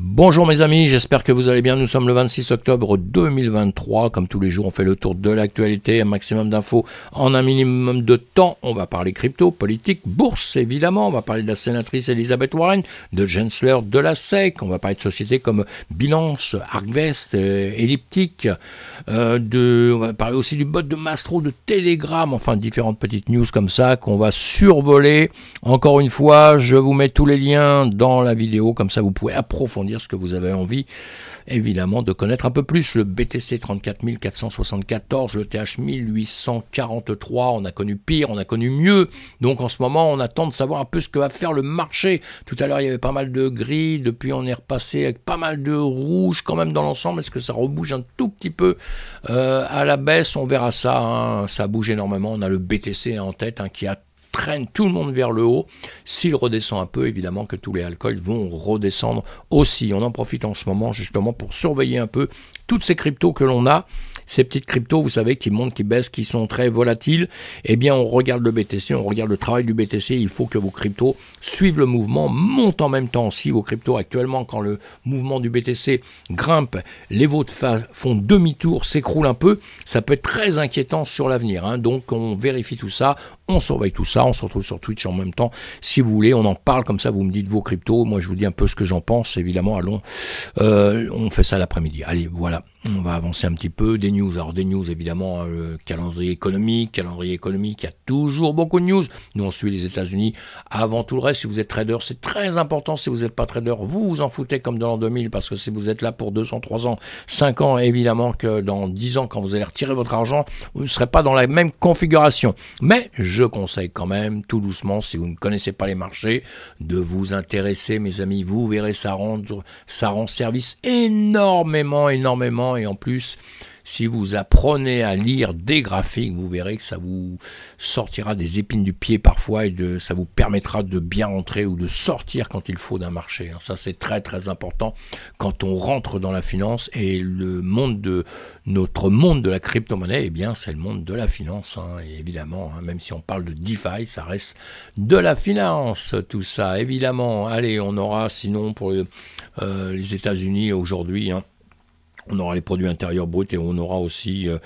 Bonjour mes amis, j'espère que vous allez bien. Nous sommes le 26 octobre 2023. Comme tous les jours, on fait le tour de l'actualité, un maximum d'infos en un minimum de temps. On va parler crypto, politique, bourse évidemment. On va parler de la sénatrice Elisabeth Warren, de Gensler, de la SEC. On va parler de sociétés comme Bilance, Arcvest, euh, Elliptique. Euh, on va parler aussi du bot de Mastro, de Telegram. Enfin, différentes petites news comme ça qu'on va survoler. Encore une fois, je vous mets tous les liens dans la vidéo. Comme ça, vous pouvez approfondir dire ce que vous avez envie, évidemment, de connaître un peu plus. Le BTC 34474, le TH 1843, on a connu pire, on a connu mieux. Donc en ce moment, on attend de savoir un peu ce que va faire le marché. Tout à l'heure, il y avait pas mal de gris, depuis on est repassé avec pas mal de rouge quand même dans l'ensemble. Est-ce que ça rebouge un tout petit peu euh, à la baisse On verra ça, hein. ça bouge énormément. On a le BTC en tête hein, qui a traîne tout le monde vers le haut. S'il redescend un peu, évidemment que tous les alcools vont redescendre aussi. On en profite en ce moment justement pour surveiller un peu toutes ces cryptos que l'on a. Ces petites cryptos, vous savez, qui montent, qui baissent, qui sont très volatiles, eh bien, on regarde le BTC, on regarde le travail du BTC. Il faut que vos cryptos suivent le mouvement, montent en même temps. Si vos cryptos actuellement, quand le mouvement du BTC grimpe, les vôtres font demi-tour, s'écroulent un peu, ça peut être très inquiétant sur l'avenir. Hein. Donc, on vérifie tout ça, on surveille tout ça. On se retrouve sur Twitch en même temps. Si vous voulez, on en parle comme ça. Vous me dites vos cryptos. Moi, je vous dis un peu ce que j'en pense. Évidemment, allons. Euh, on fait ça l'après-midi. Allez, voilà. On va avancer un petit peu. Des news. Alors, des news, évidemment, euh, calendrier économique. Calendrier économique, il y a toujours beaucoup de news. Nous, on suit les États-Unis avant tout le reste. Si vous êtes trader, c'est très important. Si vous n'êtes pas trader, vous vous en foutez comme dans l'an 2000 parce que si vous êtes là pour 3 ans, 5 ans, évidemment que dans 10 ans, quand vous allez retirer votre argent, vous ne serez pas dans la même configuration. Mais je je conseille quand même, tout doucement, si vous ne connaissez pas les marchés, de vous intéresser, mes amis. Vous verrez, ça rend, ça rend service énormément, énormément. Et en plus, si vous apprenez à lire des graphiques, vous verrez que ça vous sortira des épines du pied parfois et de, ça vous permettra de bien rentrer ou de sortir quand il faut d'un marché. Hein. Ça, c'est très très important quand on rentre dans la finance et le monde de notre monde de la crypto-monnaie, eh bien, c'est le monde de la finance. Hein. et évidemment, hein, même si on parle de DeFi, ça reste de la finance, tout ça, évidemment. Allez, on aura sinon pour euh, les États-Unis aujourd'hui. On aura les produits intérieurs bruts et on aura aussi euh,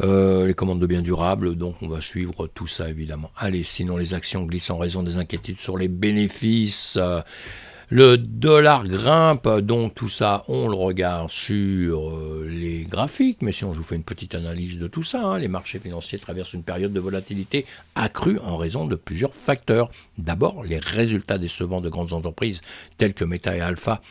euh, les commandes de biens durables. Donc on va suivre tout ça évidemment. Allez, sinon les actions glissent en raison des inquiétudes sur les bénéfices. le dollar grimpe, donc tout ça, on le regarde sur euh, les graphiques, mais si on vous fait une petite analyse de tout ça, hein, les marchés financiers traversent une période de volatilité accrue en raison de plusieurs facteurs. D'abord, les résultats décevants de grandes entreprises telles que Meta et Alpha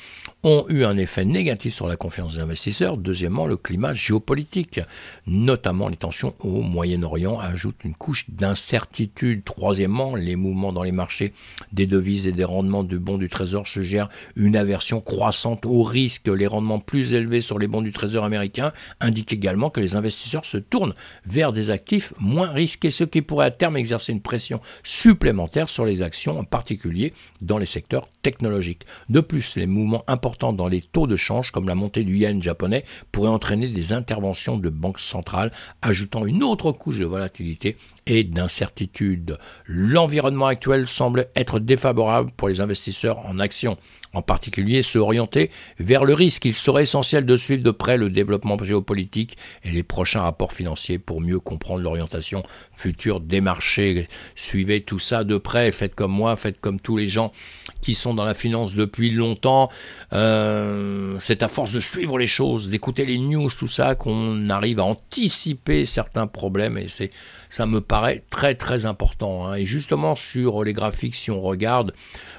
ont eu un effet négatif sur la confiance des investisseurs. Deuxièmement, le climat géopolitique, notamment les tensions au Moyen-Orient, ajoutent une couche d'incertitude. Troisièmement, les mouvements dans les marchés des devises et des rendements du bon du Trésor suggèrent une aversion croissante au risque. Les rendements plus élevés sur les bons du Trésor américain indiquent également que les investisseurs se tournent vers des actifs moins risqués, ce qui pourrait à terme exercer une pression supplémentaire sur les actions, en particulier dans les secteurs technologiques. De plus, les mouvements importants dans les taux de change, comme la montée du yen japonais, pourrait entraîner des interventions de banques centrales, ajoutant une autre couche de volatilité et d'incertitude. L'environnement actuel semble être défavorable pour les investisseurs en action, en particulier se orienter vers le risque. Il serait essentiel de suivre de près le développement géopolitique et les prochains rapports financiers pour mieux comprendre l'orientation future des marchés. Suivez tout ça de près, faites comme moi, faites comme tous les gens qui sont dans la finance depuis longtemps. Euh, c'est à force de suivre les choses, d'écouter les news, tout ça, qu'on arrive à anticiper certains problèmes et ça me paraît très très important. Hein. Et justement sur les graphiques, si on regarde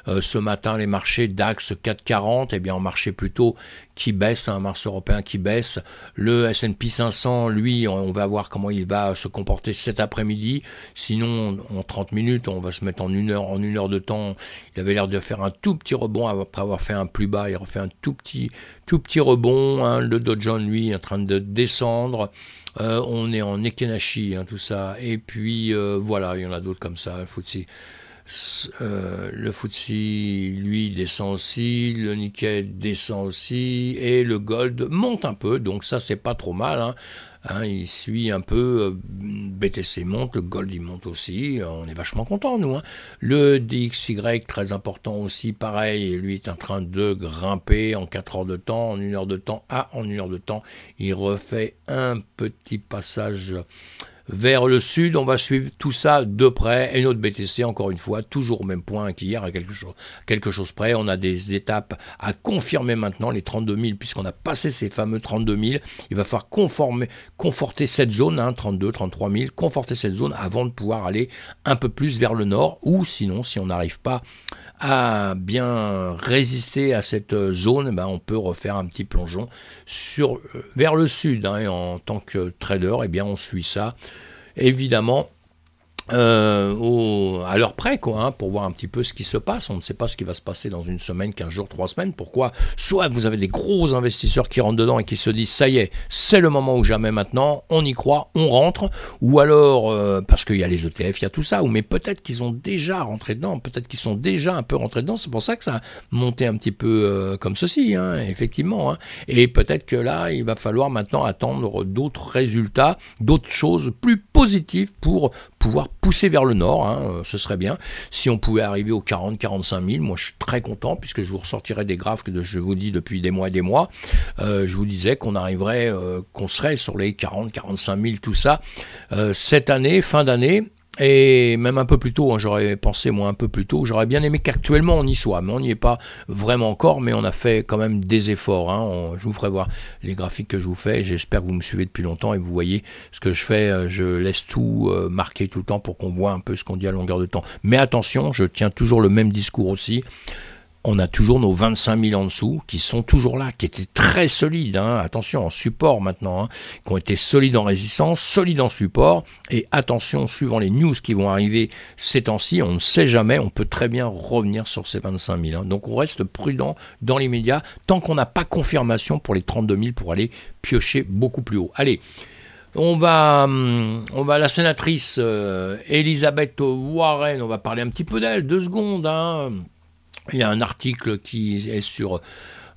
euh, ce matin les marchés DAX 440, et bien on marchait plutôt qui baisse, un hein, mars européen qui baisse. Le S&P 500, lui, on va voir comment il va se comporter cet après-midi. Sinon, en 30 minutes, on va se mettre en une heure, en une heure de temps. Il avait l'air de faire un tout petit rebond après avoir fait un plus bas. Il refait un tout petit, tout petit rebond. Hein. Le Dow Jones, lui, est en train de descendre. Euh, on est en Ekenashi, hein, tout ça. Et puis, euh, voilà, il y en a d'autres comme ça, faut euh, le Futsi, lui, descend aussi, le nickel descend aussi, et le Gold monte un peu, donc ça, c'est pas trop mal. Hein. Hein, il suit un peu, euh, BTC monte, le gold il monte aussi, on est vachement content nous. Hein. Le DXY, très important aussi, pareil, lui est en train de grimper en 4 heures de temps, en 1 heure de temps, ah, en 1 heure de temps, il refait un petit passage vers le sud. On va suivre tout ça de près. Et notre BTC, encore une fois, toujours au même point qu'hier, à quelque chose, quelque chose près. On a des étapes à confirmer maintenant, les 32 000, puisqu'on a passé ces fameux 32 000. Il va falloir conformer, conforter cette zone, 32, 33 000, conforter cette zone avant de pouvoir aller un peu plus vers le nord. Ou sinon, si on n'arrive pas à bien résister à cette zone, ben on peut refaire un petit plongeon sur, euh, vers le sud. Hein, et en tant que trader, eh bien on suit ça. Évidemment, euh, au, à l'heure près, quoi, hein, pour voir un petit peu ce qui se passe. On ne sait pas ce qui va se passer dans une semaine, quinze jours, trois semaines. Pourquoi Soit vous avez des gros investisseurs qui rentrent dedans et qui se disent ça y est, c'est le moment ou jamais maintenant, on y croit, on rentre. Ou alors, euh, parce qu'il y a les ETF, il y a tout ça, ou mais peut-être qu'ils ont déjà rentré dedans, peut-être qu'ils sont déjà un peu rentrés dedans. C'est pour ça que ça a monté un petit peu euh, comme ceci, hein, effectivement. Hein. Et peut-être que là, il va falloir maintenant attendre d'autres résultats, d'autres choses plus positives pour pouvoir pousser vers le nord, hein, euh, ce serait bien. Si on pouvait arriver aux 40-45 000, moi je suis très content puisque je vous ressortirai des graphes que je vous dis depuis des mois et des mois. Euh, je vous disais qu'on arriverait, euh, qu'on serait sur les 40-45 000, tout ça, cette année, fin d'année. Et même un peu plus tôt, hein, j'aurais pensé moi un peu plus tôt, j'aurais bien aimé qu'actuellement on y soit, mais on n'y est pas vraiment encore, mais on a fait quand même des efforts. Hein. je vous ferai voir les graphiques que je vous fais, j'espère que vous me suivez depuis longtemps et vous voyez ce que je fais, euh, je laisse tout euh, marquer marqué tout le temps pour qu'on voit un peu ce qu'on dit à longueur de temps. Mais attention, je tiens toujours le même discours aussi, on a toujours nos 25 000 en dessous qui sont toujours là, qui étaient très solides, hein. attention, en support maintenant, hein, qui ont été solides en résistance, solides en support, et attention, suivant les news qui vont arriver ces temps-ci, on ne sait jamais, on peut très bien revenir sur ces 25 000. Hein. Donc on reste prudent dans les médias tant qu'on n'a pas confirmation pour les 32 000 pour aller piocher beaucoup plus haut. Allez, on va, hum, on va la sénatrice euh, Elisabeth Warren, on va parler un petit peu d'elle, deux secondes. Hein. Il y a un article qui est sur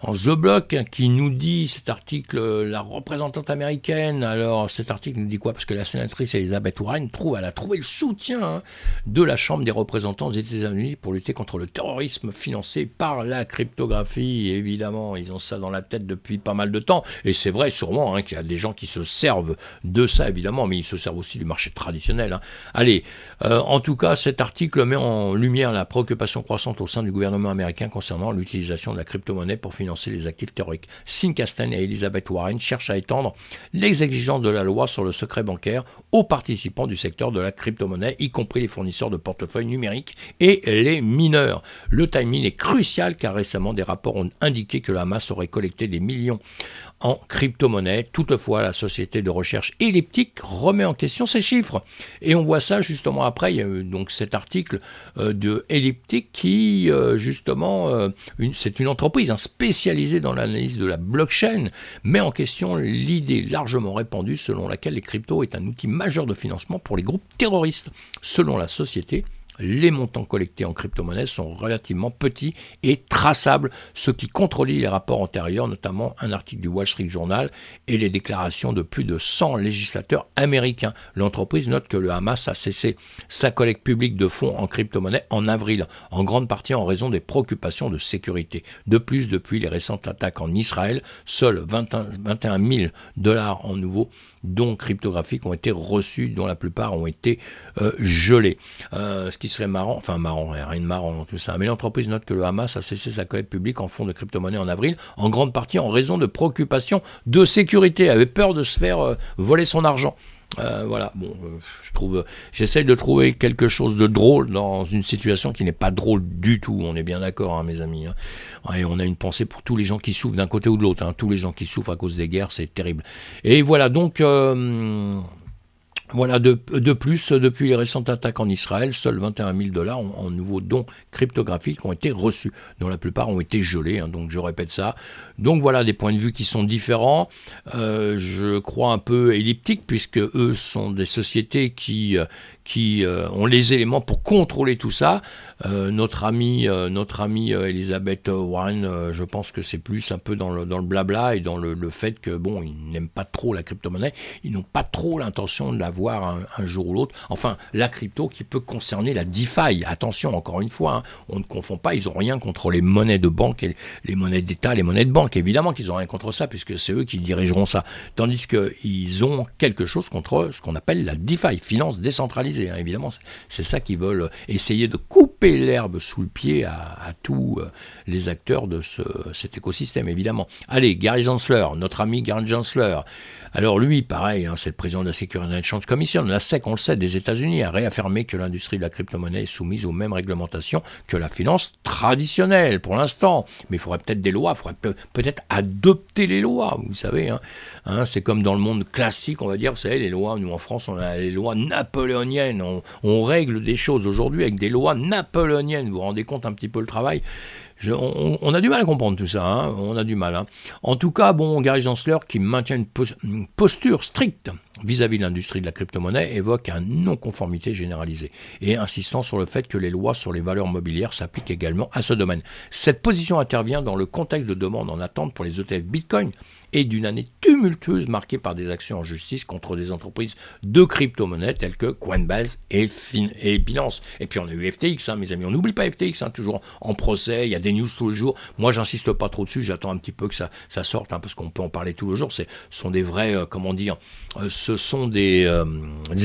en The Block hein, qui nous dit cet article, euh, la représentante américaine. Alors cet article nous dit quoi Parce que la sénatrice Elizabeth Warren trouve, elle a trouvé le soutien hein, de la Chambre des représentants des États-Unis pour lutter contre le terrorisme financé par la cryptographie. Évidemment, ils ont ça dans la tête depuis pas mal de temps. Et c'est vrai sûrement hein, qu'il y a des gens qui se servent de ça, évidemment, mais ils se servent aussi du marché traditionnel. Allez, euh, en tout cas, cet article met en lumière la préoccupation croissante au sein du gouvernement américain concernant l'utilisation de la crypto-monnaie pour financer les actifs théoriques. Sin et Elizabeth Warren cherchent à étendre les exigences de la loi sur le secret bancaire aux participants du secteur de la crypto-monnaie, y compris les fournisseurs de portefeuilles numériques et les mineurs. Le timing est crucial car récemment des rapports ont indiqué que la masse aurait collecté des millions en crypto-monnaie. Toutefois, la société de recherche elliptique remet en question ces chiffres. Et on voit ça justement après. Il y a eu donc cet article euh, de Elliptique qui, euh, justement, euh, c'est une entreprise hein, spécialisée dans l'analyse de la blockchain, met en question l'idée largement répandue selon laquelle les cryptos est un outil majeur de financement pour les groupes terroristes. Selon la société, les montants collectés en crypto-monnaie sont relativement petits et traçables, ce qui contrôlit les rapports antérieurs, notamment un article du Wall Street Journal et les déclarations de plus de 100 législateurs américains. L'entreprise note que le Hamas a cessé sa collecte publique de fonds en crypto-monnaie en avril, en grande partie en raison des préoccupations de sécurité. De plus, depuis les récentes attaques en Israël, seuls 21 000 dollars en nouveaux dont cryptographiques ont été reçus, dont la plupart ont été euh, gelés. Euh, ce qui serait marrant, enfin marrant, rien de marrant dans tout ça, mais l'entreprise note que le Hamas a cessé sa collecte publique en fonds de crypto-monnaie en avril, en grande partie en raison de préoccupations de sécurité, avait peur de se faire euh, voler son argent. Euh, voilà, bon, euh, je trouve, j'essaye de trouver quelque chose de drôle dans une situation qui n'est pas drôle du tout. On est bien d'accord, hein, mes amis. Hein. Et on a une pensée pour tous les gens qui souffrent d'un côté ou de l'autre. Hein. Tous les gens qui souffrent à cause des guerres, c'est terrible. Et voilà, donc. Euh, voilà, de, plus, depuis les récentes attaques en Israël, seuls 21 000 dollars en, nouveaux dons cryptographiques ont été reçus, dont la plupart ont été gelés. donc je répète ça, donc voilà des points de vue qui sont différents, euh, je crois un peu elliptiques, puisque eux sont des sociétés qui, euh, qui euh, ont les éléments pour contrôler tout ça. notre amie, notre Warren, je pense que c'est plus un peu dans le, dans le blabla et dans le, fait que, bon, ils n'aiment pas trop la crypto-monnaie, ils n'ont pas trop l'intention de l'avoir un, un jour ou l'autre. Enfin, la crypto qui peut concerner la DeFi. Attention, encore une fois, hein, on ne confond pas, ils ont rien contre les monnaies de banque et les monnaies d'État, les monnaies de banque. Évidemment qu'ils n'ont rien contre ça, puisque c'est eux qui dirigeront ça. Tandis qu'ils ont quelque chose contre ce qu'on appelle la DeFi, finance décentralisée. Hein. évidemment, c'est ça qu'ils veulent essayer de couper l'herbe sous le pied à, tous euh, les acteurs de cet écosystème, évidemment. Allez, Gary Gensler, notre ami Gary Gensler. Alors lui, pareil, hein, c'est le président de la Securities and Exchange Commission, la SEC, on le sait, des États-Unis, a réaffirmé que l'industrie de la crypto-monnaie est soumise aux mêmes réglementations que la finance traditionnelle pour l'instant. Mais il faudrait peut-être des lois, il faudrait peut-être peut-être adopter les lois, vous savez. Hein. Hein, c'est comme dans le monde classique, on va dire, vous savez, les lois, nous en France, on a les lois napoléoniennes, on, règle des choses aujourd'hui avec des lois napoléoniennes, vous vous rendez compte un petit peu le travail on, a du mal à comprendre tout ça, hein. on a du mal. En tout cas, bon, Gary Gensler qui maintient une posture stricte vis-à-vis de l'industrie de la crypto-monnaie évoque un non-conformité généralisée et insistant sur le fait que les lois sur les valeurs mobilières s'appliquent également à ce domaine. Cette position intervient dans le contexte de demandes en attente pour les ETF Bitcoin et d'une année tumultueuse marquée par des actions en justice contre des entreprises de crypto monnaie telles que Coinbase et, et Binance. Et puis on a eu FTX, hein, mes amis, on n'oublie pas FTX, hein, toujours en procès, il y a des news tous les jours. Moi, j'insiste pas trop dessus, j'attends un petit peu que ça, sorte, hein, parce qu'on peut en parler tous les jours. Ce sont des vrais, euh, comment dire, euh, ce ce sont des, euh,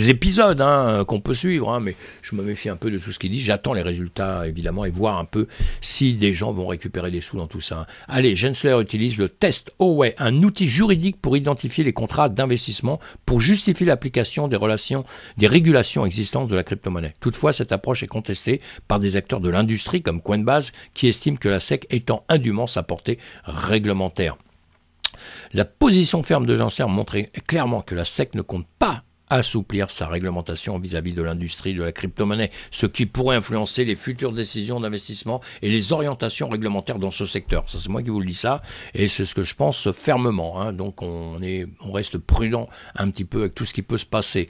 épisodes hein, qu'on peut suivre, hein, mais je me méfie un peu de tout ce qu'il dit. J'attends les résultats, évidemment, et voir un peu si des gens vont récupérer des sous dans tout ça. Allez, Gensler utilise le test OWAY, un outil juridique pour identifier les contrats d'investissement pour justifier l'application des relations, des régulations existantes de la crypto-monnaie. Toutefois, cette approche est contestée par des acteurs de l'industrie comme Coinbase qui estiment que la SEC étant indûment sa portée réglementaire. La position ferme de Gensler montrait clairement que la SEC ne compte pas assouplir sa réglementation vis-à-vis de l'industrie de la crypto-monnaie, ce qui pourrait influencer les futures décisions d'investissement et les orientations réglementaires dans ce secteur. Ça, c'est moi qui vous le dis ça, et c'est ce que je pense fermement. Hein. Donc, on, est, on reste prudent un petit peu avec tout ce qui peut se passer.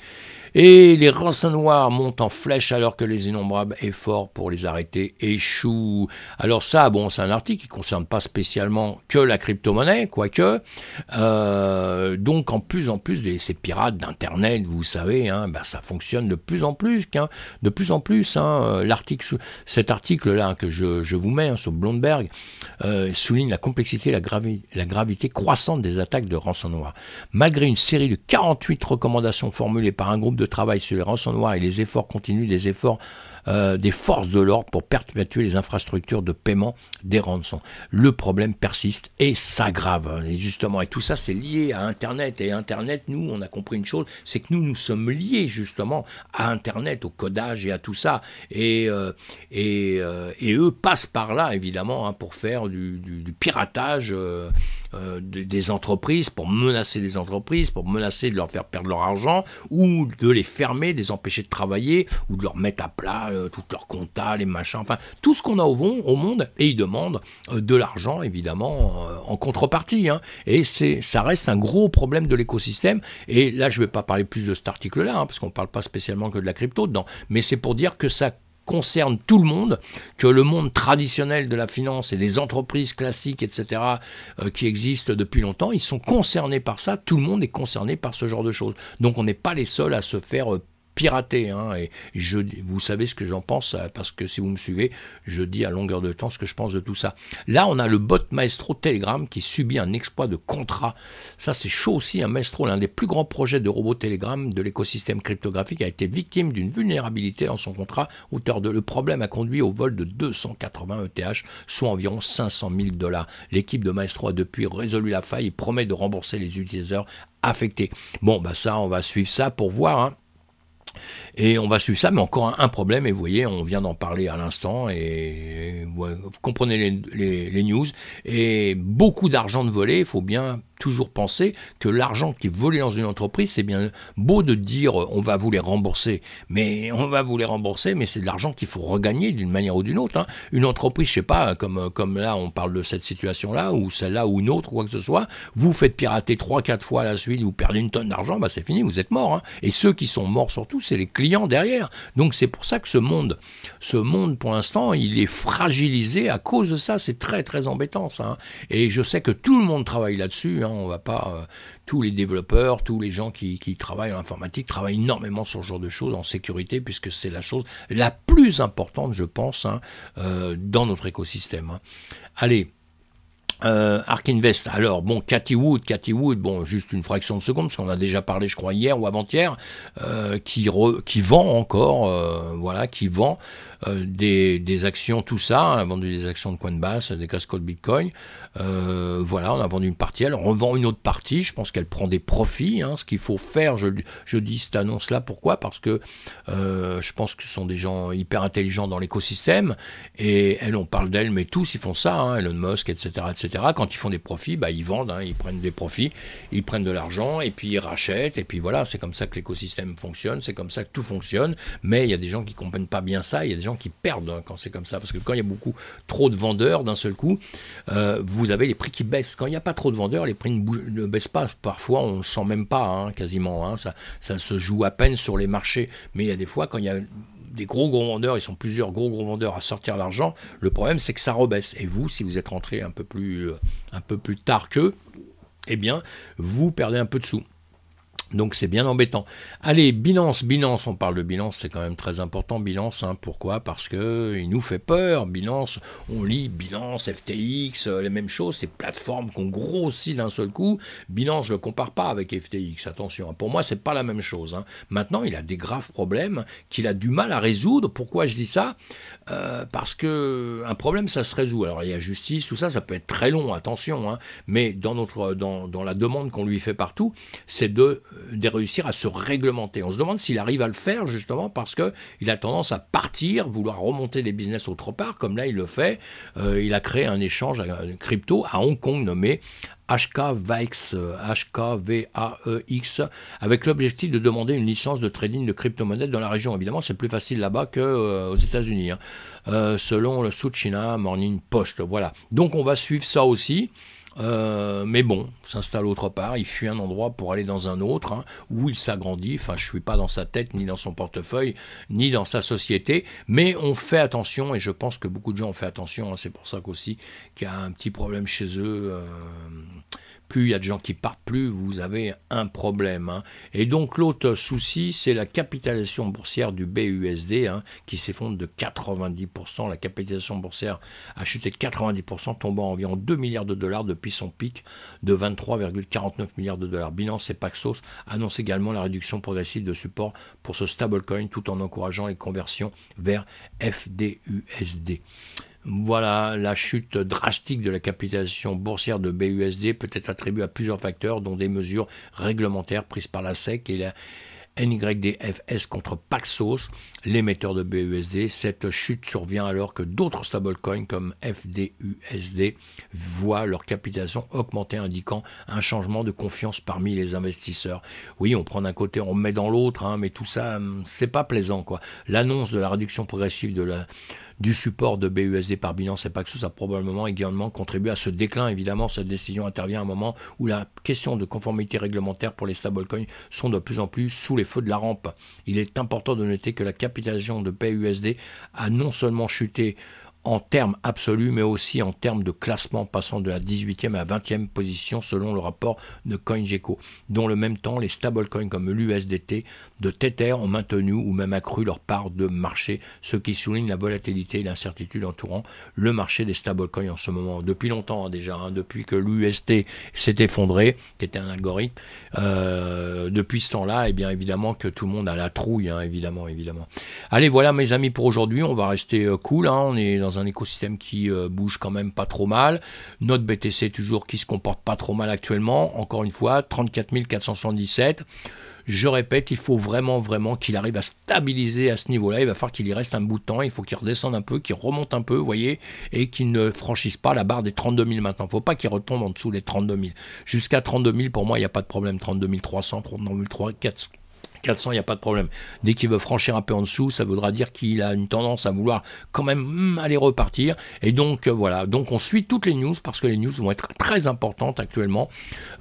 Et les rançons noirs montent en flèche alors que les innombrables efforts pour les arrêter échouent. Alors ça, bon, c'est un article qui ne concerne pas spécialement que la crypto-monnaie, quoique. Euh, donc en plus en plus, ces pirates d'Internet, vous savez, hein, ben, ça fonctionne de plus en plus. Hein, de plus en plus, hein, euh, cet article-là que je, vous mets sur Bloomberg euh, souligne la complexité, la, la gravité croissante des attaques de rançon noir. Malgré une série de 48 recommandations formulées par un groupe de travail sur les rançons noires et les efforts continus, des efforts euh, des forces de l'ordre pour perpétuer les infrastructures de paiement des rançons. Le problème persiste et s'aggrave. Et justement, et tout ça, c'est lié à Internet. Et Internet, nous, on a compris une chose, c'est que nous, nous sommes liés justement à Internet, au codage et à tout ça. Et, euh, et, euh, et, eux passent par là, évidemment, hein, pour faire du, piratage des entreprises, pour menacer les entreprises, pour menacer de leur faire perdre leur argent, ou de les fermer, de les empêcher de travailler, ou de leur mettre à plat euh, toutes leurs comptes, les machins, enfin tout ce qu'on a au, monde, et ils demandent euh, de l'argent évidemment euh, en contrepartie. Hein. Et c'est, ça reste un gros problème de l'écosystème. Et là, je ne vais pas parler plus de cet article-là, hein, parce qu'on ne parle pas spécialement que de la crypto dedans, mais c'est pour dire que ça concerne tout le monde, que le monde traditionnel de la finance et des entreprises classiques, etc., qui existent depuis longtemps, ils sont concernés par ça, tout le monde est concerné par ce genre de choses. Donc on n'est pas les seuls à se faire pirater. Hein, et je, vous savez ce que j'en pense, euh, parce que si vous me suivez, je dis à longueur de temps ce que je pense de tout ça. Là, on a le bot Maestro Telegram qui subit un exploit de contrat. Ça, c'est chaud aussi. Un hein, Maestro, l'un des plus grands projets de robot Telegram de l'écosystème cryptographique, a été victime d'une vulnérabilité dans son contrat, auteur de le problème a conduit au vol de 280 ETH, soit environ 500 000 dollars. L'équipe de Maestro a depuis résolu la faille et promet de rembourser les utilisateurs affectés. Bon, bah ça, on va suivre ça pour voir. Hein. Et on va suivre ça, mais encore un, problème, et vous voyez, on vient d'en parler à l'instant, et vous comprenez les, news, et beaucoup d'argent de voler, il faut bien toujours pensé que l'argent qui est volé dans une entreprise, c'est bien beau de dire euh, on va vous les rembourser, mais on va vous les rembourser, mais c'est de l'argent qu'il faut regagner d'une manière ou d'une autre. Hein. Une entreprise, je sais pas, comme, euh, comme là on parle de cette situation-là, ou celle-là, ou une autre, ou quoi que ce soit, vous faites pirater 3-4 fois à la suite, vous perdez une tonne d'argent, bah c'est fini, vous êtes mort. Hein. Et ceux qui sont morts surtout, c'est les clients derrière. Donc c'est pour ça que ce monde, ce monde pour l'instant, il est fragilisé à cause de ça, c'est très très embêtant ça. Hein. Et je sais que tout le monde travaille là-dessus on va pas. Euh, tous les développeurs, tous les gens qui, travaillent en informatique travaillent énormément sur ce genre de choses en sécurité, puisque c'est la chose la plus importante, je pense, hein, euh, dans notre écosystème. Hein. Allez. Euh, Ark Invest. Alors bon, Cathy Wood, Cathy Wood, bon, juste une fraction de seconde parce qu'on a déjà parlé, je crois, hier ou avant-hier, euh, qui vend encore, voilà, qui vend euh, des, actions, tout ça. Hein. On a vendu des actions de Coinbase, des casse de Bitcoin. Euh, voilà, on a vendu une partie. Elle revend une autre partie. Je pense qu'elle prend des profits. Hein. ce qu'il faut faire, je, dis cette annonce-là. Pourquoi Parce que euh, je pense que ce sont des gens hyper intelligents dans l'écosystème. Et elle, on parle d'elle, mais tous, ils font ça. Hein. Elon Musk, etc., etc. Quand ils font des profits, bah, ils vendent, ils prennent des profits, ils prennent de l'argent, et puis ils rachètent. Et puis voilà, c'est comme ça que l'écosystème fonctionne. C'est comme ça que tout fonctionne. Mais il y a des gens qui comprennent pas bien ça. Il y des qui perdent hein, quand c'est comme ça, parce que quand il y a beaucoup trop de vendeurs d'un seul coup, euh, vous avez les prix qui baissent. Quand il n'y a pas trop de vendeurs, les prix ne, baissent pas. Parfois, on ne sent même pas hein, quasiment. Hein. ça, ça se joue à peine sur les marchés. Mais il y a des fois quand il y a des gros gros vendeurs, ils sont plusieurs gros gros vendeurs à sortir l'argent. Le problème, c'est que ça rebaisse. Et vous, si vous êtes rentré un peu plus, euh, un peu plus tard qu'eux, eh bien, vous perdez un peu de sous. Donc c'est bien embêtant. Allez, Binance, Binance, on parle de Binance, c'est quand même très important, Binance, hein. pourquoi Parce que il nous fait peur, Binance, on lit Binance, FTX, euh, les mêmes choses, ces plateformes qu'on grossit d'un seul coup. Binance, je le compare pas avec FTX, attention, hein. pour moi c'est pas la même chose. Hein. Maintenant, il a des graves problèmes qu'il a du mal à résoudre. Pourquoi je dis ça euh, Parce que un problème, ça se résout. Alors il y a justice, tout ça, ça peut être très long, attention, mais dans, notre, dans la demande qu'on lui fait partout, c'est de euh, de réussir à se réglementer. On se demande s'il arrive à le faire justement parce qu'il a tendance à partir, vouloir remonter les business autre part, comme là il le fait. Euh, il a créé un échange crypto à Hong Kong nommé HKVAX, HKVAEX, euh, avec l'objectif de demander une licence de trading de crypto monnaie dans la région. Évidemment, c'est plus facile là-bas qu'aux États-Unis, hein. selon le South China Morning Post. Voilà. Donc, on va suivre ça aussi. Euh, mais bon, s'installe autre part, il fuit un endroit pour aller dans un autre, hein, où il s'agrandit, enfin je suis pas dans sa tête, ni dans son portefeuille, ni dans sa société, mais on fait attention, et je pense que beaucoup de gens ont fait attention, hein. c'est pour ça qu'aussi qu'il y a un petit problème chez eux. Euh, plus il y a de gens qui partent, plus vous avez un problème. Hein. Et donc l'autre souci, c'est la capitalisation boursière du BUSD hein, qui s'effondre de 90%. La capitalisation boursière a chuté de 90%, tombant à environ 2 milliards de dollars depuis son pic de 23,49 milliards de dollars. Binance et Paxos annoncent également la réduction progressive de support pour ce stablecoin tout en encourageant les conversions vers FDUSD. Voilà, la chute drastique de la capitalisation boursière de BUSD peut être attribuée à plusieurs facteurs, dont des mesures réglementaires prises par la SEC et la NYDFS contre Paxos, l'émetteur de BUSD. Cette chute survient alors que d'autres stablecoins comme FDUSD voient leur capitalisation augmenter, indiquant un changement de confiance parmi les investisseurs. Oui, on prend d'un côté, on met dans l'autre, hein, mais tout ça, hum, c'est pas plaisant. quoi. L'annonce de la réduction progressive de la, du support de BUSD par Binance et Paxos a probablement également contribué à ce déclin. Évidemment, cette décision intervient à un moment où la question de conformité réglementaire pour les stablecoins sont de plus en plus sous les feu de la rampe. Il est important de noter que la capitalisation de PUSD a non seulement chuté en termes absolus, mais aussi en termes de classement, passant de la 18e à la 20e position selon le rapport de CoinGecko, dont le même temps les stablecoins comme l'USDT de Tether ont maintenu ou même accru leur part de marché, ce qui souligne la volatilité et l'incertitude entourant le marché des stablecoins en ce moment. Depuis longtemps hein, déjà, hein, depuis que l'UST s'est effondré, qui était un algorithme, euh, depuis ce temps-là, et eh bien évidemment que tout le monde a la trouille, hein, évidemment, évidemment. Allez, voilà mes amis pour aujourd'hui, on va rester euh, cool, on est dans un écosystème qui euh, bouge quand même pas trop mal. Notre BTC toujours qui se comporte pas trop mal actuellement. Encore une fois, 34 477. Je répète, il faut vraiment, vraiment qu'il arrive à stabiliser à ce niveau-là. Il va falloir qu'il y reste un bout de temps. Il faut qu'il redescende un peu, qu'il remonte un peu, vous voyez, et qu'il ne franchisse pas la barre des 32 000 maintenant. Il ne faut pas qu'il retombe en dessous des 32 000. Jusqu'à 32 000, pour moi, il n'y a pas de problème. 32 300, 32 400. 400, il n'y a pas de problème. Dès qu'il veut franchir un peu en dessous, ça voudra dire qu'il a une tendance à vouloir quand même hmm, aller repartir. Et donc euh, voilà, donc on suit toutes les news parce que les news vont être très importantes actuellement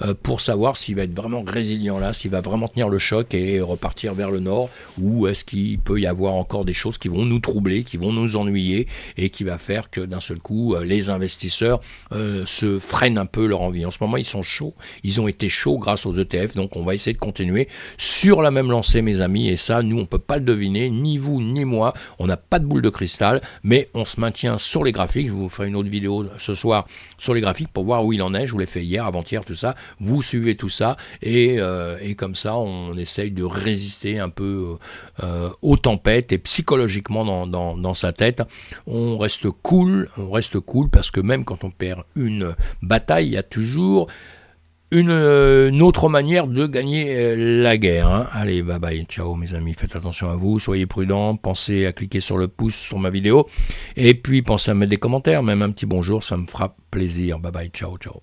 euh, pour savoir s'il va être vraiment résilient là, s'il va vraiment tenir le choc et repartir vers le nord, ou est-ce qu'il peut y avoir encore des choses qui vont nous troubler, qui vont nous ennuyer et qui va faire que d'un seul coup euh, les investisseurs se freinent un peu leur envie. En ce moment, ils sont chauds, ils ont été chauds grâce aux ETF, donc on va essayer de continuer sur la même c'est mes amis. Et ça, nous, on peut pas le deviner, ni vous, ni moi. On n'a pas de boule de cristal, mais on se maintient sur les graphiques. Je vous ferai une autre vidéo ce soir sur les graphiques pour voir où il en est. Je vous l'ai fait hier, avant-hier, tout ça. Vous suivez tout ça et, euh, comme ça, on essaye de résister un peu euh, euh, aux tempêtes et psychologiquement dans, dans, dans sa tête. On reste cool, on reste cool parce que même quand on perd une bataille, il y a toujours euh, une, autre manière de gagner euh, la guerre. Hein. Allez, bye bye, ciao mes amis, faites attention à vous, soyez prudents, pensez à cliquer sur le pouce sur ma vidéo, et puis pensez à mettre des commentaires, même un petit bonjour, ça me fera plaisir. Bye bye, ciao, ciao.